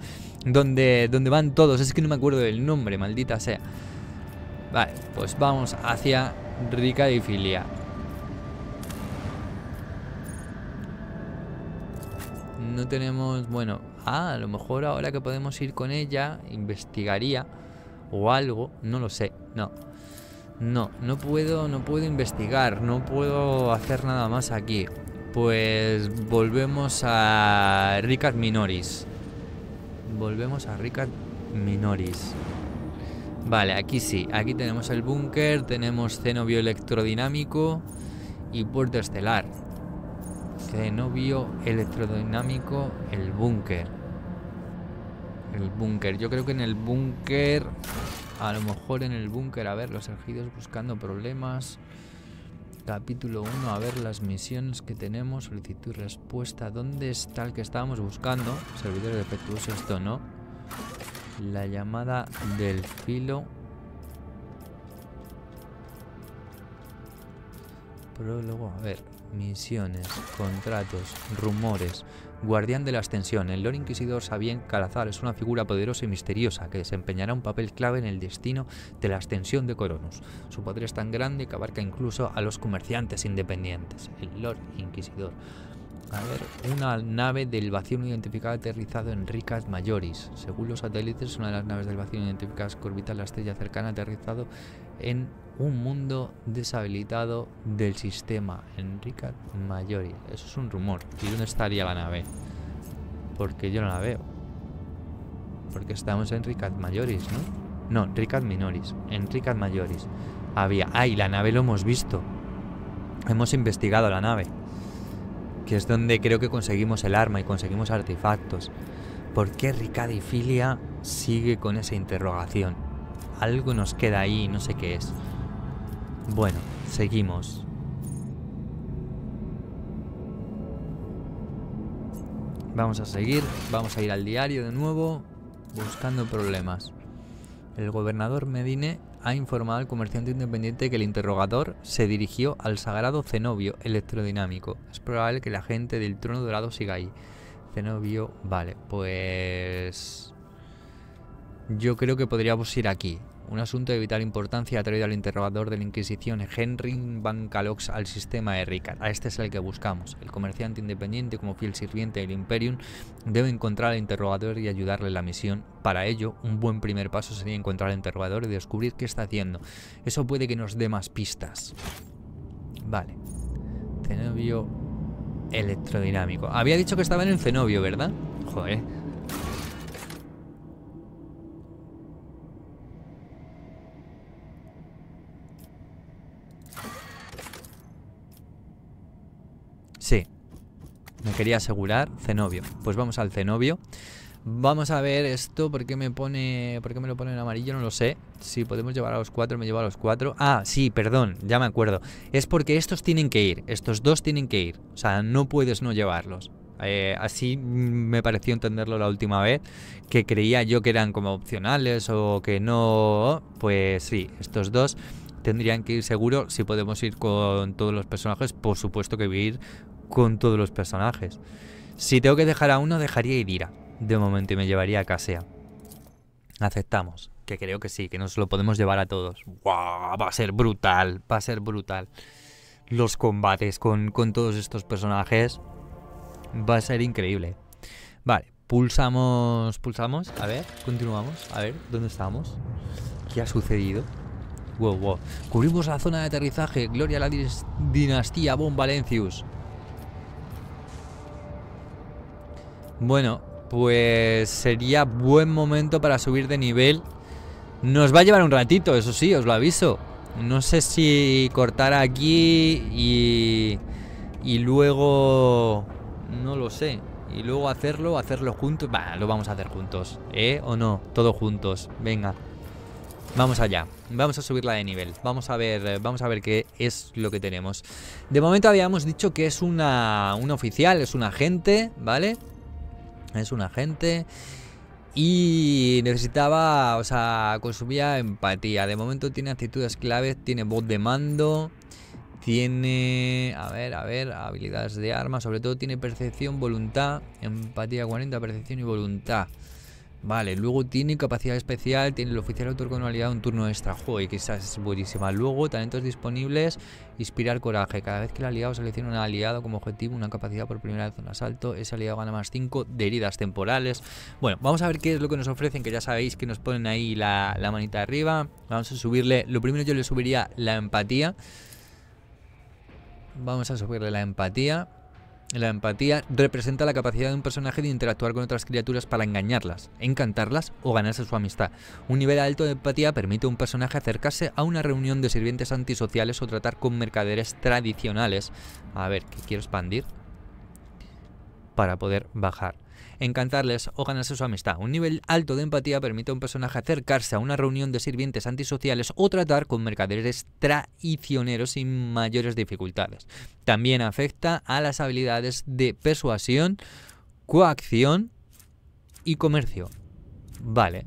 donde, donde van todos, es que no me acuerdo del nombre, maldita sea. Vale, pues vamos hacia Rica de Filia. No tenemos, bueno, ah, a lo mejor ahora que podemos ir con ella, investigaría o algo, no lo sé, no. No, no puedo, no puedo investigar, no puedo hacer nada más aquí. Pues volvemos a Ricard Minoris. Volvemos a Ricard Minoris. Vale, aquí sí, aquí tenemos el búnker, tenemos ceno bioelectrodinámico y puerto estelar. Cenobio electrodinámico, el búnker. El búnker. Yo creo que en el búnker... A lo mejor en el búnker, a ver, los ejidos buscando problemas. Capítulo 1, a ver las misiones que tenemos. Solicitud, respuesta. ¿Dónde está el que estábamos buscando? Servidor defectuoso, esto no. La llamada del filo. Prólogo, a ver, misiones, contratos, rumores. Guardián de la extensión, el Lord Inquisidor Sabien Calazar es una figura poderosa y misteriosa que desempeñará un papel clave en el destino de la extensión de Coronus. Su poder es tan grande que abarca incluso a los comerciantes independientes, el Lord Inquisidor. A ver, una nave del vacío no identificada aterrizado en Ricas Mayoris. Según los satélites, una de las naves del vacío no identificadas que orbita la estrella cercana aterrizado en un mundo deshabilitado del sistema. En Ricard Eso es un rumor. ¿Y dónde estaría la nave? Porque yo no la veo. Porque estamos en Ricard Mayoris, ¿no? No, Ricard Minoris. En Ricard Mayoris. Había... ¡Ay! la nave lo hemos visto. Hemos investigado la nave. Que es donde creo que conseguimos el arma y conseguimos artefactos. ¿Por qué Ricard y Filia sigue con esa interrogación? algo nos queda ahí, no sé qué es. Bueno, seguimos. Vamos a seguir, vamos a ir al diario de nuevo, buscando problemas. El gobernador Medine ha informado al comerciante independiente que el interrogador se dirigió al sagrado cenobio electrodinámico. Es probable que la gente del trono dorado siga ahí. Zenobio, vale, pues... Yo creo que podríamos ir aquí. Un asunto de vital importancia ha traído al interrogador de la Inquisición Henry Van Calox al sistema de Ricard. A este es el que buscamos. El comerciante independiente como fiel sirviente del Imperium debe encontrar al interrogador y ayudarle en la misión. Para ello, un buen primer paso sería encontrar al interrogador y descubrir qué está haciendo. Eso puede que nos dé más pistas. Vale. Cenobio electrodinámico. Había dicho que estaba en el cenobio, ¿verdad? Joder. me quería asegurar, Cenobio. Pues vamos al Cenobio. Vamos a ver esto, ¿por qué me pone por me lo pone en amarillo? No lo sé. Si podemos llevar a los cuatro, me lleva a los cuatro. Ah, sí, perdón, ya me acuerdo. Es porque estos tienen que ir, estos dos tienen que ir. O sea, no puedes no llevarlos. Eh, así me pareció entenderlo la última vez, que creía yo que eran como opcionales o que no. Pues sí, estos dos tendrían que ir seguro. Si podemos ir con todos los personajes, por supuesto que ir con todos los personajes. Si tengo que dejar a uno, dejaría a Idira. De momento y me llevaría a Casea. Aceptamos, que creo que sí, que nos lo podemos llevar a todos. ¡Guau! Va a ser brutal, va a ser brutal. Los combates con, todos estos personajes va a ser increíble. Vale, pulsamos, pulsamos, a ver, continuamos, a ver, ¿dónde estamos? ¿Qué ha sucedido? Wow, wow. Cubrimos la zona de aterrizaje, gloria a la dinastía Bon Valencius. Bueno, pues sería buen momento para subir de nivel. Nos va a llevar un ratito, eso sí, os lo aviso. No sé si cortar aquí y, y luego... No lo sé. Y luego hacerlo, hacerlo juntos. Va, lo vamos a hacer juntos. ¿Eh? ¿O no? Todos juntos. Venga. Vamos allá, vamos a subirla de nivel, vamos a ver, vamos a ver qué es lo que tenemos. De momento habíamos dicho que es una, un oficial, es un agente, ¿vale? es un agente y necesitaba, o sea, consumía empatía. De momento tiene actitudes claves, tiene voz de mando, tiene, a ver, a ver, habilidades de arma, sobre todo tiene percepción, voluntad, empatía 40, percepción y voluntad. Vale, luego tiene capacidad especial, tiene el oficial autor con un turno extra. y quizás es buenísima. Luego, talentos disponibles, inspirar coraje. Cada vez que el aliado selecciona un aliado como objetivo, una capacidad por primera vez en asalto, ese aliado gana más 5 de heridas temporales. Bueno, vamos a ver qué es lo que nos ofrecen, que ya sabéis que nos ponen ahí la, la manita arriba. Vamos a subirle, lo primero yo le subiría la empatía. Vamos a subirle la empatía. La empatía representa la capacidad de un personaje de interactuar con otras criaturas para engañarlas, encantarlas o ganarse su amistad. Un nivel alto de empatía permite a un personaje acercarse a una reunión de sirvientes antisociales o tratar con mercaderes tradicionales. A ver, que quiero expandir para poder bajar encantarles o ganarse su amistad. Un nivel alto de empatía permite a un personaje acercarse a una reunión de sirvientes antisociales o tratar con mercaderes traicioneros sin mayores dificultades. También afecta a las habilidades de persuasión, coacción y comercio. Vale,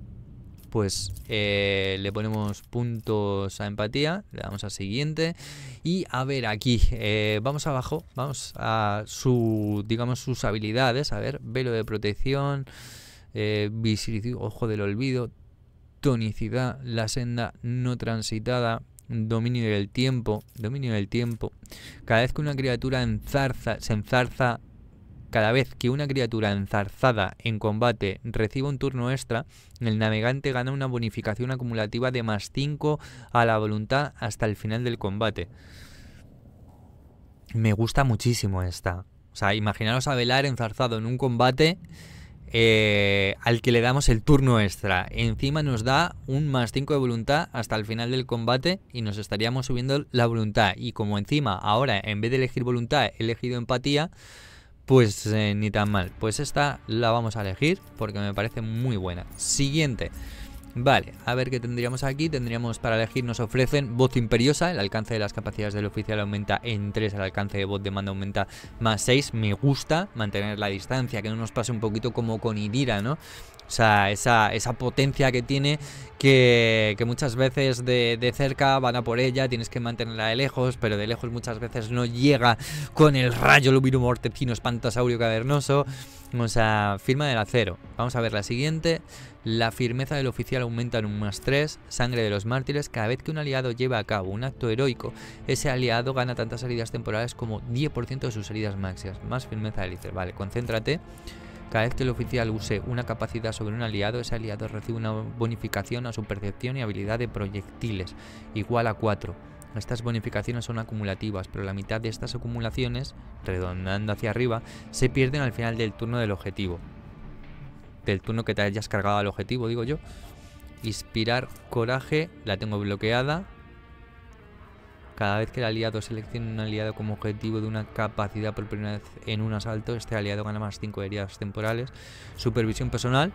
pues eh, le ponemos puntos a empatía, le damos a siguiente y a ver aquí, eh, vamos abajo, vamos a su, digamos sus habilidades, a ver, velo de protección, eh, ojo del olvido, tonicidad, la senda no transitada, dominio del tiempo, dominio del tiempo. Cada vez que una criatura se enzarza cada vez que una criatura enzarzada en combate recibe un turno extra, el navegante gana una bonificación acumulativa de más 5 a la voluntad hasta el final del combate. Me gusta muchísimo esta. O sea, imaginaros a Velar enzarzado en un combate eh, al que le damos el turno extra. Encima nos da un más 5 de voluntad hasta el final del combate y nos estaríamos subiendo la voluntad. Y como encima ahora en vez de elegir voluntad he elegido empatía, pues eh, ni tan mal. Pues esta la vamos a elegir porque me parece muy buena. Siguiente. Vale, a ver qué tendríamos aquí. Tendríamos para elegir, nos ofrecen voz imperiosa. El alcance de las capacidades del oficial aumenta en 3. El alcance de voz de mando aumenta más 6. Me gusta mantener la distancia, que no nos pase un poquito como con Idira, ¿no? O sea, esa, esa potencia que tiene que, que, muchas veces de, cerca van a por ella, tienes que mantenerla de lejos, pero de lejos muchas veces no llega con el rayo mortecino espantosaurio cavernoso. O sea, firma del acero. Vamos a ver la siguiente. La firmeza del oficial aumenta en un más 3, sangre de los mártires. Cada vez que un aliado lleva a cabo un acto heroico, ese aliado gana tantas heridas temporales como 10% de sus heridas máximas. Más firmeza del líder. Vale, concéntrate. Cada vez que el oficial use una capacidad sobre un aliado, ese aliado recibe una bonificación a su percepción y habilidad de proyectiles, igual a 4. Estas bonificaciones son acumulativas, pero la mitad de estas acumulaciones, redondando hacia arriba, se pierden al final del turno del objetivo. Del turno que te hayas cargado al objetivo, digo yo. Inspirar coraje, la tengo bloqueada. Cada vez que el aliado seleccione un aliado como objetivo de una capacidad por primera vez en un asalto, este aliado gana más 5 heridas temporales. Supervisión personal.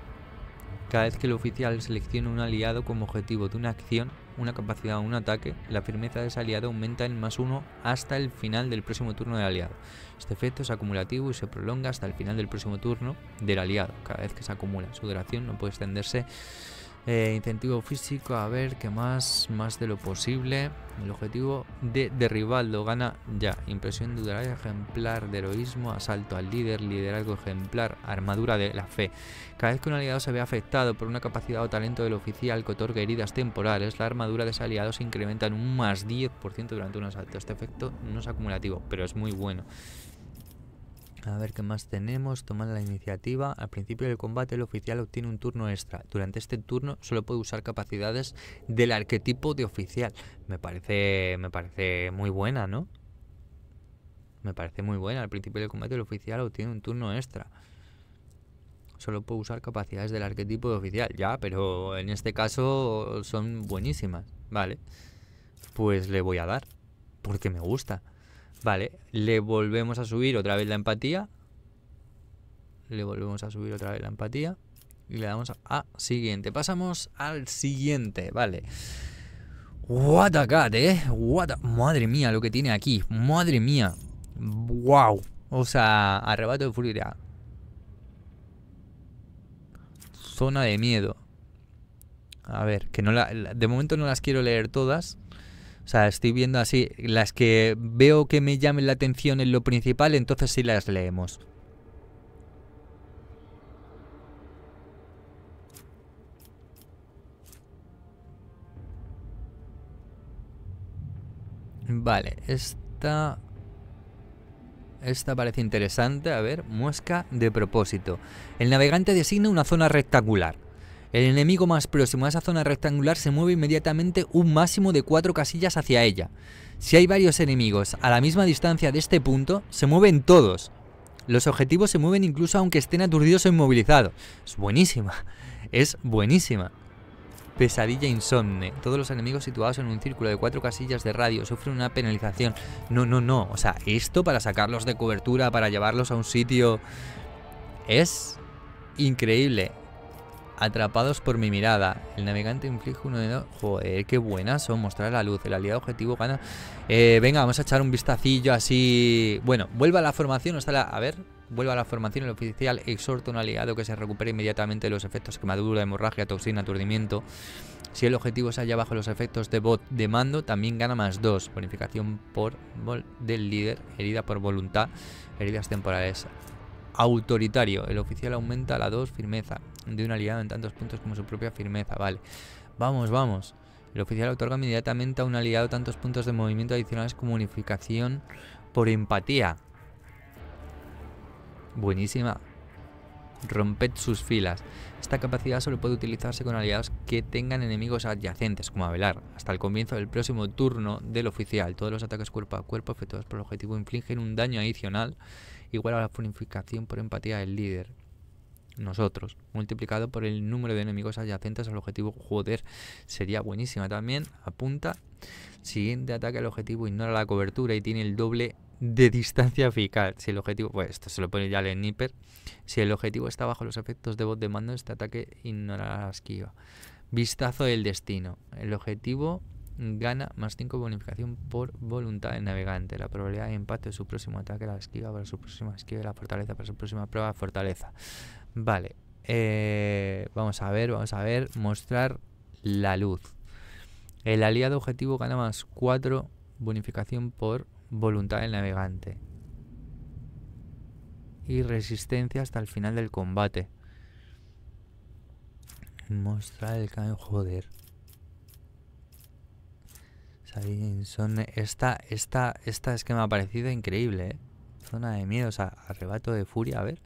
Cada vez que el oficial seleccione un aliado como objetivo de una acción, una capacidad o un ataque, la firmeza de ese aliado aumenta en más 1 hasta el final del próximo turno del aliado. Este efecto es acumulativo y se prolonga hasta el final del próximo turno del aliado. Cada vez que se acumula, su duración no puede extenderse eh, incentivo físico, a ver, ¿qué más? Más de lo posible. El objetivo de derribaldo gana ya. Impresión de ejemplar de heroísmo, asalto al líder, liderazgo ejemplar, armadura de la fe. Cada vez que un aliado se ve afectado por una capacidad o talento del oficial que otorga heridas temporales, la armadura de ese aliado se incrementa en un más 10% durante un asalto. Este efecto no es acumulativo, pero es muy bueno. A ver qué más tenemos. Tomar la iniciativa. Al principio del combate el oficial obtiene un turno extra. Durante este turno solo puede usar capacidades del arquetipo de oficial. Me parece, me parece muy buena, ¿no? Me parece muy buena. Al principio del combate el oficial obtiene un turno extra. Solo puede usar capacidades del arquetipo de oficial. Ya, pero en este caso son buenísimas. Vale. Pues le voy a dar. Porque me gusta. Vale, le volvemos a subir otra vez la empatía. Le volvemos a subir otra vez la empatía. Y le damos a, siguiente. Pasamos al siguiente, vale. What a cat, eh. What a... Madre mía, lo que tiene aquí. Madre mía. Wow. O sea, arrebato de furia. Zona de miedo. A ver, que no la, de momento no las quiero leer todas. O sea, estoy viendo así las que veo que me llamen la atención en lo principal, entonces sí las leemos. Vale, esta... Esta parece interesante. A ver, muesca de propósito. El navegante designa una zona rectangular el enemigo más próximo a esa zona rectangular se mueve inmediatamente un máximo de cuatro casillas hacia ella. Si hay varios enemigos a la misma distancia de este punto, se mueven todos. Los objetivos se mueven incluso aunque estén aturdidos o inmovilizados. Es buenísima. Es buenísima. Pesadilla insomne. Todos los enemigos situados en un círculo de cuatro casillas de radio sufren una penalización. No, no, no. O sea, esto para sacarlos de cobertura, para llevarlos a un sitio... Es increíble. Atrapados por mi mirada. El navegante inflige uno de dos. Joder, qué buenas son mostrar la luz. El aliado objetivo gana. Eh, venga, vamos a echar un vistacillo así. Bueno, vuelva a la formación. la... A ver, vuelva a la formación. El oficial exhorta un aliado que se recupere inmediatamente de los efectos quemadura, hemorragia, toxina, aturdimiento. Si el objetivo se halla bajo los efectos de bot de mando, también gana más dos Bonificación por del líder, herida por voluntad, heridas temporales autoritario. El oficial aumenta la 2 firmeza de un aliado en tantos puntos como su propia firmeza. Vale. Vamos, vamos. El oficial otorga inmediatamente a un aliado tantos puntos de movimiento adicionales como unificación por empatía. Buenísima. Romped sus filas. Esta capacidad solo puede utilizarse con aliados que tengan enemigos adyacentes, como velar hasta el comienzo del próximo turno del oficial. Todos los ataques cuerpo a cuerpo efectuados por el objetivo infligen un daño adicional igual a la purificación por empatía del líder, nosotros, multiplicado por el número de enemigos adyacentes al objetivo. Joder, sería buenísima también. Apunta. Siguiente ataque al objetivo, ignora la cobertura y tiene el doble de distancia eficaz. Si el objetivo, pues esto se lo pone ya el sniper. Si el objetivo está bajo los efectos de voz de mando, este ataque ignora la esquiva. Vistazo del destino. El objetivo gana más 5 bonificación por voluntad del navegante. La probabilidad de empate de su próximo ataque, la esquiva para su próxima esquiva, la fortaleza para su próxima prueba de fortaleza. Vale, eh, vamos a ver, vamos a ver, mostrar la luz. El aliado objetivo gana más 4 bonificación por voluntad del navegante. Y resistencia hasta el final del combate. Mostrar el cambio, joder. Pues son esta, esta, esta es que me ha parecido increíble, ¿eh? Zona de miedo, o sea, arrebato de furia, a ver.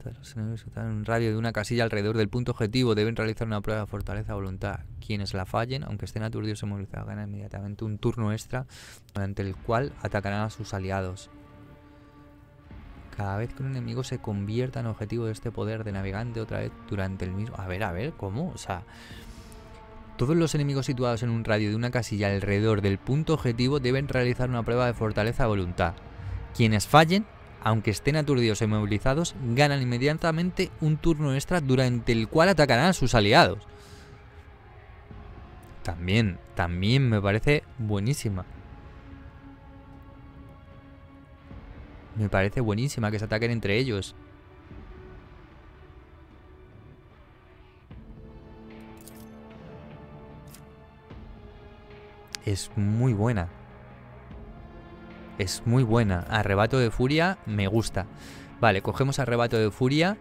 Todos los enemigos están en un radio de una casilla alrededor del punto objetivo deben realizar una prueba de fortaleza o voluntad. Quienes la fallen, aunque estén aturdidos se movilizados, ganan inmediatamente un turno extra durante el cual atacarán a sus aliados. Cada vez que un enemigo se convierta en objetivo de este poder de navegante otra vez durante el mismo... A ver, a ver, ¿cómo? O sea... Todos los enemigos situados en un radio de una casilla alrededor del punto objetivo deben realizar una prueba de fortaleza a voluntad. Quienes fallen, aunque estén aturdidos e inmovilizados, ganan inmediatamente un turno extra durante el cual atacarán a sus aliados. También, también me parece buenísima. Me parece buenísima que se ataquen entre ellos. es muy buena. Es muy buena. Arrebato de furia me gusta. Vale, cogemos arrebato de furia.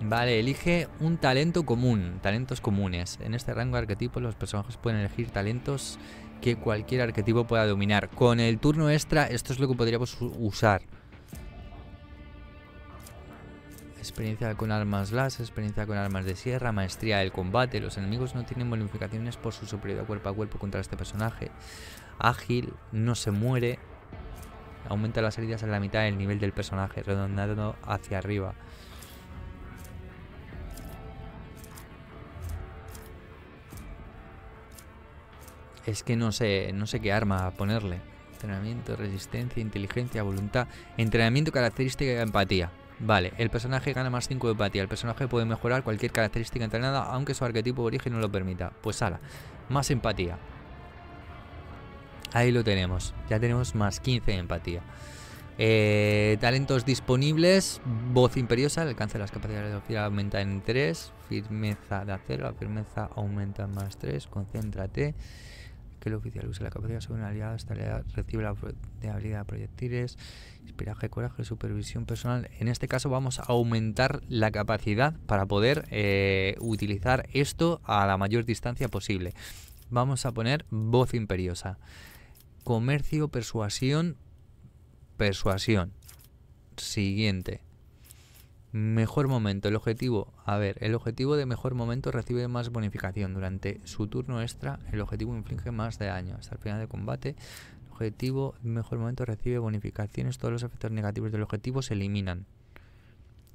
Vale, elige un talento común, talentos comunes. En este rango de arquetipos los personajes pueden elegir talentos que cualquier arquetipo pueda dominar. Con el turno extra esto es lo que podríamos usar experiencia con armas las, experiencia con armas de sierra, maestría del combate. Los enemigos no tienen bonificaciones por su superioridad cuerpo a cuerpo contra este personaje. Ágil, no se muere. Aumenta las heridas a la mitad del nivel del personaje, redondando hacia arriba. Es que no sé, no sé qué arma ponerle. Entrenamiento, resistencia, inteligencia, voluntad. Entrenamiento, característica y empatía. Vale, el personaje gana más 5 de empatía. El personaje puede mejorar cualquier característica entrenada, aunque su arquetipo de origen no lo permita. Pues ala, más empatía. Ahí lo tenemos. Ya tenemos más 15 de empatía. Eh, talentos disponibles. Voz imperiosa. alcance de las capacidades de oficina aumenta en 3. Firmeza de acero. La firmeza aumenta en más 3. Concéntrate que el oficial use la capacidad sobre un aliado, esta recibe la habilidad de proyectiles, espiraje, coraje, supervisión personal. En este caso vamos a aumentar la capacidad para poder eh, utilizar esto a la mayor distancia posible. Vamos a poner voz imperiosa. Comercio, persuasión, persuasión. Siguiente. Mejor momento, el objetivo. A ver, el objetivo de mejor momento recibe más bonificación. Durante su turno extra, el objetivo inflige más de daño. Hasta el final de combate, el objetivo de mejor momento recibe bonificaciones. Todos los efectos negativos del objetivo se eliminan.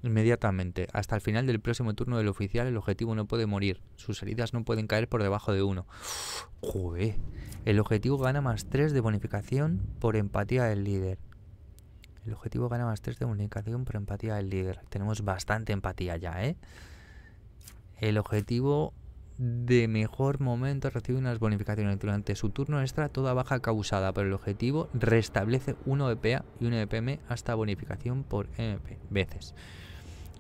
Inmediatamente, hasta el final del próximo turno del oficial, el objetivo no puede morir. Sus heridas no pueden caer por debajo de uno. Joder. El objetivo gana más 3 de bonificación por empatía del líder. El objetivo gana más 3 de comunicación por empatía del líder. Tenemos bastante empatía ya, ¿eh? El objetivo de mejor momento recibe unas bonificaciones. Durante su turno extra, toda baja causada Pero el objetivo restablece 1 EPA y 1 EPM hasta bonificación por MP e veces.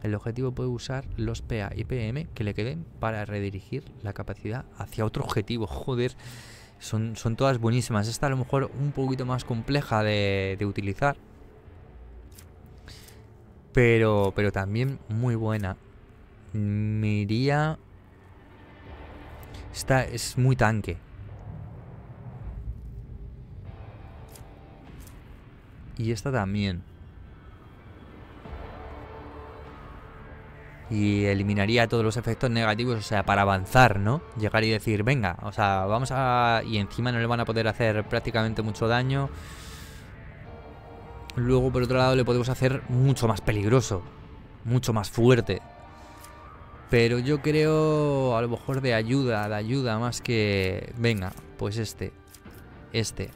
El objetivo puede usar los PA y PM que le queden para redirigir la capacidad hacia otro objetivo. Joder, son, todas buenísimas. Esta a lo mejor un poquito más compleja de utilizar, pero, pero también muy buena. Me iría... Esta es muy tanque. Y esta también. Y eliminaría todos los efectos negativos, o sea, para avanzar, ¿no? Llegar y decir, venga, o sea, vamos a... Y encima no le van a poder hacer prácticamente mucho daño. Luego, por otro lado, le podemos hacer mucho más peligroso, mucho más fuerte. Pero yo creo, a lo mejor de ayuda, de ayuda más que... Venga, pues este, este.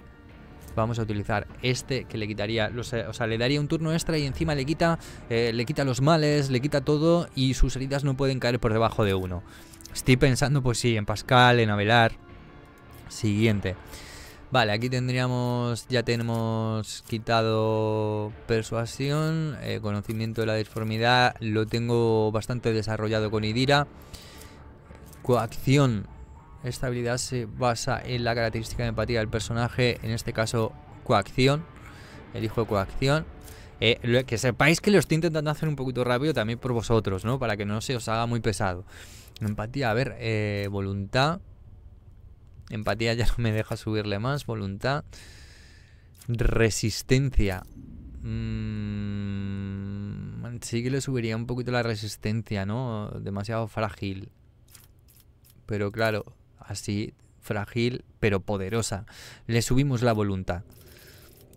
Vamos a utilizar este que le quitaría, o sea, le daría un turno extra y encima le quita, eh, le quita los males, le quita todo y sus heridas no pueden caer por debajo de uno. Estoy pensando, pues sí, en Pascal, en Avelar. Siguiente. Vale, aquí tendríamos, ya tenemos quitado persuasión, eh, conocimiento de la disformidad, lo tengo bastante desarrollado con Idira. Coacción, esta habilidad se basa en la característica de empatía del personaje, en este caso coacción, elijo coacción. Eh, que sepáis que lo estoy intentando hacer un poquito rápido también por vosotros, ¿no? Para que no se os haga muy pesado. Empatía, a ver, eh, voluntad. Empatía ya no me deja subirle más. Voluntad. Resistencia. Mm, sí que le subiría un poquito la resistencia, ¿no? Demasiado frágil. Pero claro, así, frágil, pero poderosa. Le subimos la voluntad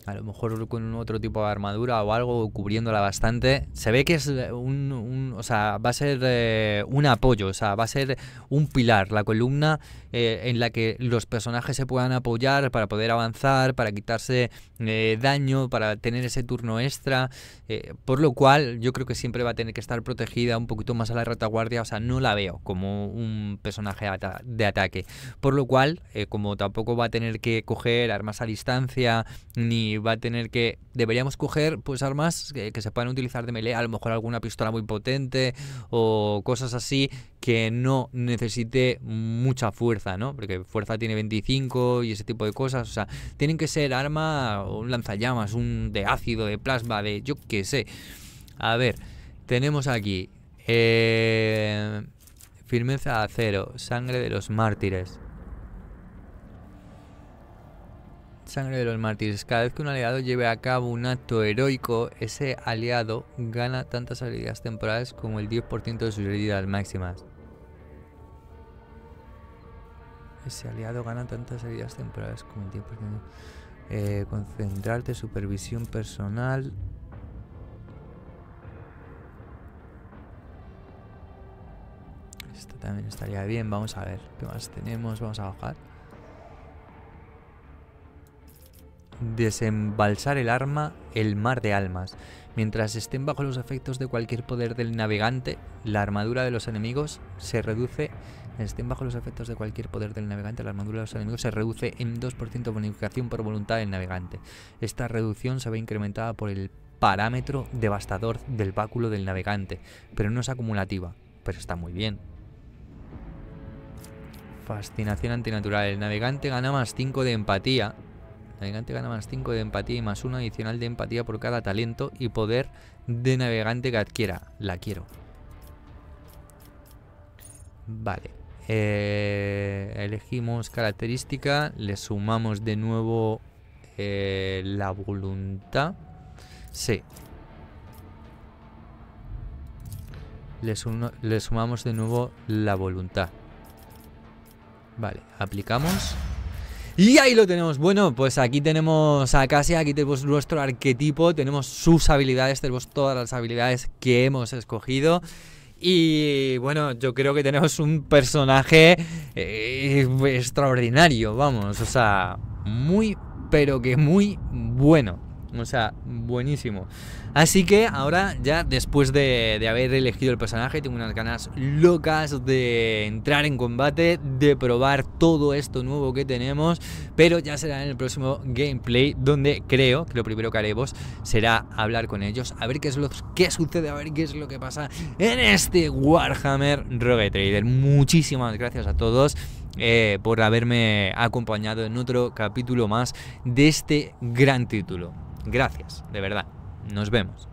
a lo mejor con otro tipo de armadura o algo, cubriéndola bastante. Se ve que es eh, un, o sea, va a ser eh, un apoyo, o sea, va a ser un pilar, la columna eh, en la que los personajes se puedan apoyar para poder avanzar, para quitarse daño, para tener ese turno extra, por lo cual yo creo que siempre va a tener que estar protegida un poquito más a la retaguardia, o sea, no la veo como un personaje de ataque, por lo cual, como tampoco va a tener que coger armas a distancia ni y va a tener que deberíamos coger pues armas que, se puedan utilizar de melee, a lo mejor alguna pistola muy potente o cosas así que no necesite mucha fuerza, ¿no? Porque fuerza tiene 25 y ese tipo de cosas, o sea, tienen que ser arma un lanzallamas, un de ácido, de plasma, de yo qué sé. A ver, tenemos aquí eh, firmeza a cero, sangre de los mártires. sangre de los mártires. Cada vez que un aliado lleve a cabo un acto heroico, ese aliado gana tantas habilidades temporales como el 10% de sus heridas máximas. Ese aliado gana tantas heridas temporales como el 10%. Eh, concentrarte, supervisión personal. Esto también estaría bien. Vamos a ver qué más tenemos. Vamos a bajar. desembalsar el arma el mar de almas. Mientras estén bajo los efectos de cualquier poder del navegante, la armadura de los enemigos se reduce. Estén bajo los efectos de cualquier poder del navegante, la armadura de los enemigos se reduce en 2% de bonificación por voluntad del navegante. Esta reducción se ve incrementada por el parámetro devastador del báculo del navegante, pero no es acumulativa, pero está muy bien. Fascinación antinatural. El navegante gana más 5 de empatía Navegante gana más 5 de empatía y más 1 adicional de empatía por cada talento y poder de navegante que adquiera. La quiero. Vale. Eh, elegimos característica. Le sumamos de nuevo eh, la voluntad. Sí. le sumamos de nuevo la voluntad. Vale, aplicamos. Y ahí lo tenemos. Bueno, pues aquí tenemos a Cassia, aquí tenemos nuestro arquetipo, tenemos sus habilidades, tenemos todas las habilidades que hemos escogido. Y bueno, yo creo que tenemos un personaje eh, extraordinario, vamos, o sea, muy, pero que muy bueno. O sea, buenísimo. Así que ahora ya después de, haber elegido el personaje, tengo unas ganas locas de entrar en combate, de probar todo esto nuevo que tenemos, pero ya será en el próximo gameplay donde creo que lo primero que haremos será hablar con ellos, a ver qué es lo que sucede, a ver qué es lo que pasa en este Warhammer Rogue Trader. Muchísimas gracias a todos. Eh, por haberme acompañado en otro capítulo más de este gran título. Gracias, de verdad. Nos vemos.